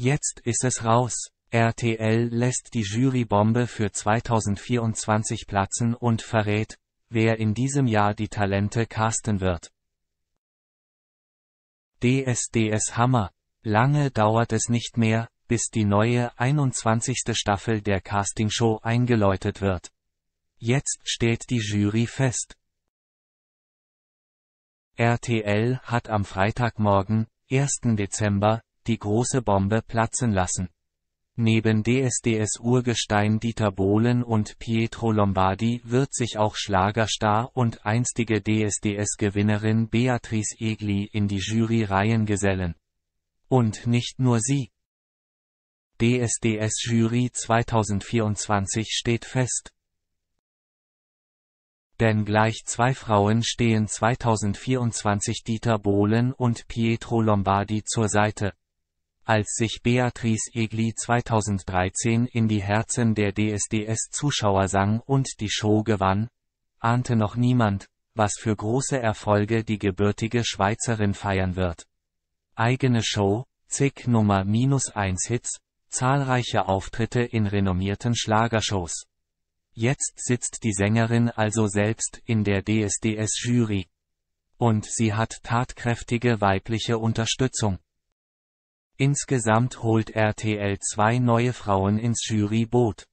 Jetzt ist es raus. RTL lässt die Jurybombe für 2024 platzen und verrät, wer in diesem Jahr die Talente casten wird. DSDS Hammer. Lange dauert es nicht mehr, bis die neue 21. Staffel der Castingshow eingeläutet wird. Jetzt steht die Jury fest. RTL hat am Freitagmorgen, 1. Dezember, die große Bombe platzen lassen. Neben DSDS-Urgestein Dieter Bohlen und Pietro Lombardi wird sich auch Schlagerstar und einstige DSDS-Gewinnerin Beatrice Egli in die Juryreihen gesellen. Und nicht nur sie. DSDS-Jury 2024 steht fest. Denn gleich zwei Frauen stehen 2024 Dieter Bohlen und Pietro Lombardi zur Seite. Als sich Beatrice Egli 2013 in die Herzen der DSDS-Zuschauer sang und die Show gewann, ahnte noch niemand, was für große Erfolge die gebürtige Schweizerin feiern wird. Eigene Show, zig Nummer minus 1 Hits, zahlreiche Auftritte in renommierten Schlagershows. Jetzt sitzt die Sängerin also selbst in der DSDS-Jury. Und sie hat tatkräftige weibliche Unterstützung. Insgesamt holt RTL zwei neue Frauen ins Juryboot.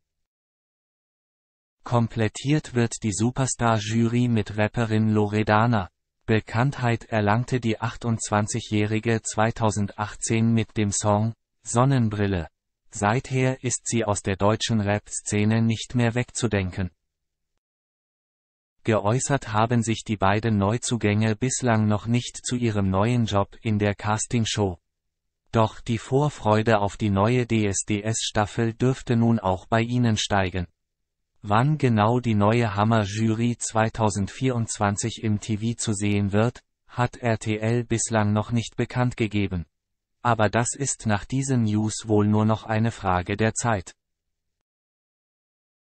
Komplettiert wird die Superstar-Jury mit Rapperin Loredana. Bekanntheit erlangte die 28-Jährige 2018 mit dem Song Sonnenbrille. Seither ist sie aus der deutschen Rap-Szene nicht mehr wegzudenken. Geäußert haben sich die beiden Neuzugänge bislang noch nicht zu ihrem neuen Job in der Castingshow. Doch die Vorfreude auf die neue DSDS-Staffel dürfte nun auch bei Ihnen steigen. Wann genau die neue Hammer-Jury 2024 im TV zu sehen wird, hat RTL bislang noch nicht bekannt gegeben. Aber das ist nach diesen News wohl nur noch eine Frage der Zeit.